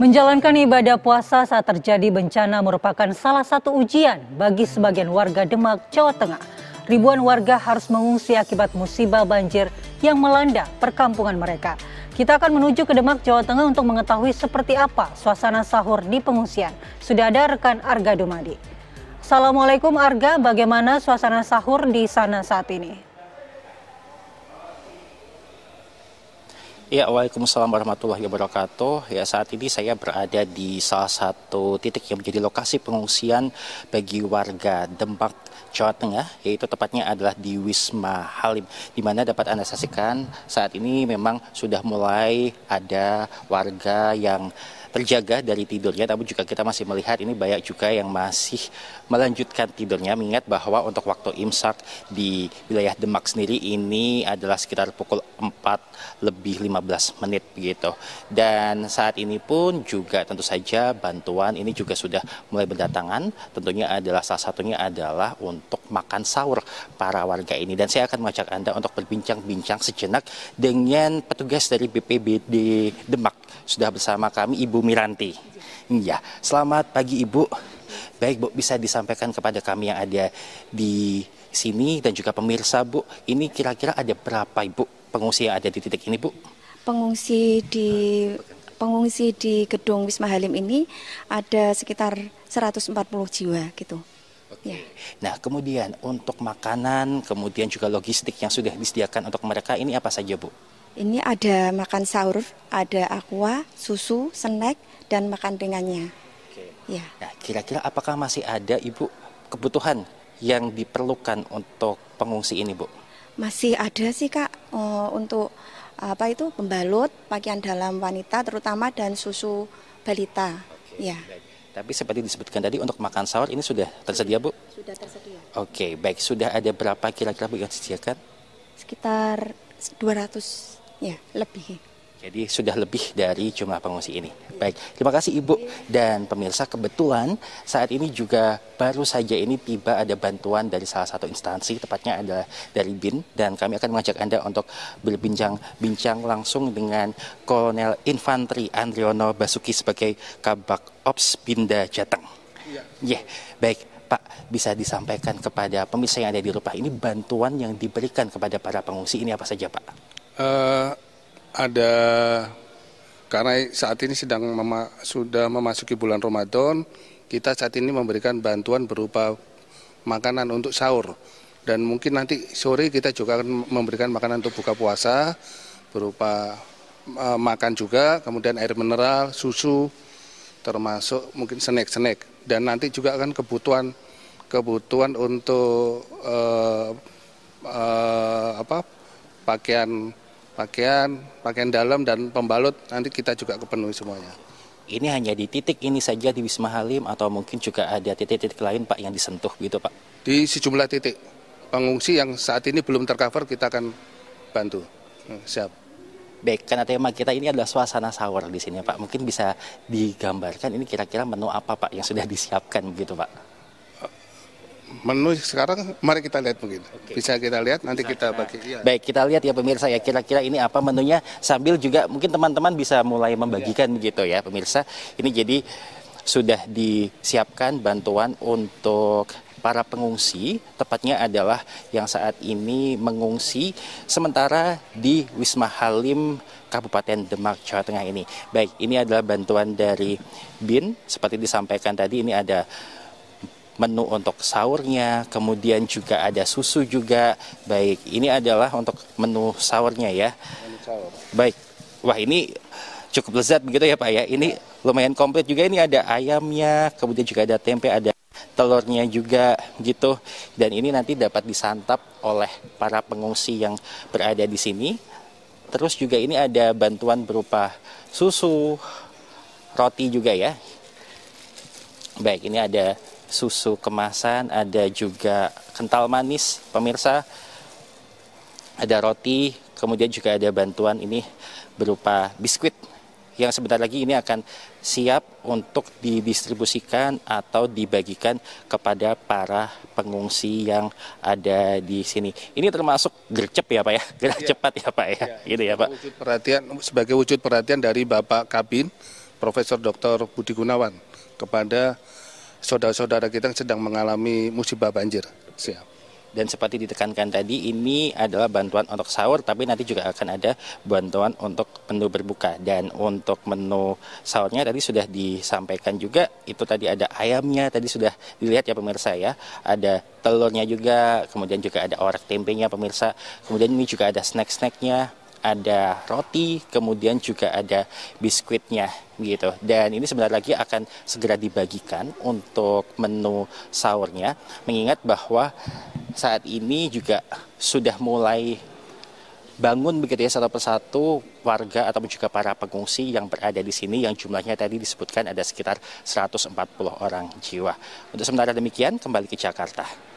Menjalankan ibadah puasa saat terjadi bencana merupakan salah satu ujian bagi sebagian warga Demak, Jawa Tengah. Ribuan warga harus mengungsi akibat musibah banjir yang melanda perkampungan mereka. Kita akan menuju ke Demak, Jawa Tengah untuk mengetahui seperti apa suasana sahur di pengungsian. Sudah ada rekan Arga Dumadi. Assalamualaikum Arga, bagaimana suasana sahur di sana saat ini? Ya, Waalaikumsalam warahmatullahi wabarakatuh. Ya, saat ini saya berada di salah satu titik yang menjadi lokasi pengungsian bagi warga Demak, Jawa Tengah, yaitu tepatnya adalah di Wisma Halim, di mana dapat Anda saksikan saat ini memang sudah mulai ada warga yang terjaga dari tidurnya, namun juga kita masih melihat ini banyak juga yang masih melanjutkan tidurnya, mengingat bahwa untuk waktu imsak di wilayah Demak sendiri ini adalah sekitar pukul 4 lebih 15 menit begitu. Dan saat ini pun juga tentu saja bantuan ini juga sudah mulai berdatangan, tentunya adalah salah satunya adalah untuk makan sahur para warga ini. Dan saya akan mengajak Anda untuk berbincang-bincang sejenak dengan petugas dari BPBD Demak. Sudah bersama kami Ibu Bumi Miranti. Iya, selamat pagi Ibu. Baik Bu, bisa disampaikan kepada kami yang ada di sini dan juga pemirsa Bu, ini kira-kira ada berapa Ibu pengungsi yang ada di titik ini Bu? Pengungsi di pengungsi di gedung Wisma Halim ini ada sekitar 140 jiwa gitu. Oke. Ya. Nah, kemudian untuk makanan, kemudian juga logistik yang sudah disediakan untuk mereka ini apa saja, Bu? Ini ada makan sahur, ada aqua, susu, snack, dan makan ringannya. Oke. Ya. Nah, kira-kira apakah masih ada Ibu kebutuhan yang diperlukan untuk pengungsi ini, Bu? Masih ada sih, Kak, uh, untuk apa itu pembalut, pakaian dalam wanita terutama dan susu balita. Oke, ya. Baik. Tapi seperti disebutkan tadi untuk makan sahur ini sudah tersedia, Bu? Sudah tersedia. Oke, baik. Sudah ada berapa kira-kira Bu yang disediakan? Sekitar 200 Ya, lebih. Jadi sudah lebih dari jumlah pengungsi ini. Baik, terima kasih Ibu dan pemirsa. Kebetulan saat ini juga baru saja ini tiba ada bantuan dari salah satu instansi, tepatnya adalah dari BIN. Dan kami akan mengajak Anda untuk berbincang-bincang langsung dengan Kolonel Infantri Andriono Basuki sebagai Kabak Ops Binda Jateng. Iya. Ya, yeah. baik. Pak bisa disampaikan kepada pemirsa yang ada di rumah ini bantuan yang diberikan kepada para pengungsi ini apa saja Pak? Uh, ada karena saat ini sedang mema sudah memasuki bulan Ramadan, kita saat ini memberikan bantuan berupa makanan untuk sahur dan mungkin nanti sore kita juga akan memberikan makanan untuk buka puasa berupa uh, makan juga, kemudian air mineral, susu termasuk mungkin snack-snack dan nanti juga akan kebutuhan kebutuhan untuk uh, uh, apa pakaian pakaian, pakaian dalam dan pembalut nanti kita juga kepenuhi semuanya. Ini hanya di titik ini saja di Wisma Halim atau mungkin juga ada titik-titik lain Pak yang disentuh gitu Pak? Di sejumlah titik pengungsi yang saat ini belum tercover kita akan bantu. Hmm, siap. Baik, karena tema kita ini adalah suasana sahur di sini Pak. Mungkin bisa digambarkan ini kira-kira menu apa Pak yang sudah disiapkan begitu Pak? menu sekarang mari kita lihat mungkin Oke. bisa kita lihat nanti kita bagi ya. baik kita lihat ya pemirsa ya kira-kira ini apa menunya sambil juga mungkin teman-teman bisa mulai membagikan ya. begitu ya pemirsa ini jadi sudah disiapkan bantuan untuk para pengungsi tepatnya adalah yang saat ini mengungsi sementara di Wisma Halim Kabupaten Demak Jawa Tengah ini baik ini adalah bantuan dari BIN seperti disampaikan tadi ini ada menu untuk sahurnya, kemudian juga ada susu juga. Baik, ini adalah untuk menu sahurnya ya. Baik, wah ini cukup lezat begitu ya Pak ya. Ini lumayan komplit juga ini ada ayamnya, kemudian juga ada tempe, ada telurnya juga gitu. Dan ini nanti dapat disantap oleh para pengungsi yang berada di sini. Terus juga ini ada bantuan berupa susu, roti juga ya. Baik, ini ada susu kemasan, ada juga kental manis, pemirsa. Ada roti, kemudian juga ada bantuan ini berupa biskuit yang sebentar lagi ini akan siap untuk didistribusikan atau dibagikan kepada para pengungsi yang ada di sini. Ini termasuk gercep ya Pak ya, iya. gerak ya. cepat ya Pak ya, ya gitu ya Pak. Wujud perhatian, sebagai wujud perhatian dari Bapak Kabin, Profesor Dr. Budi Gunawan kepada saudara-saudara kita yang sedang mengalami musibah banjir. Siap dan seperti ditekankan tadi ini adalah bantuan untuk sahur tapi nanti juga akan ada bantuan untuk menu berbuka dan untuk menu sahurnya tadi sudah disampaikan juga itu tadi ada ayamnya tadi sudah dilihat ya pemirsa ya ada telurnya juga kemudian juga ada orek tempenya pemirsa kemudian ini juga ada snack-snacknya ada roti, kemudian juga ada biskuitnya gitu. Dan ini sebentar lagi akan segera dibagikan untuk menu sahurnya. Mengingat bahwa saat ini juga sudah mulai bangun begitu ya satu persatu warga atau juga para pengungsi yang berada di sini yang jumlahnya tadi disebutkan ada sekitar 140 orang jiwa. Untuk sementara demikian kembali ke Jakarta.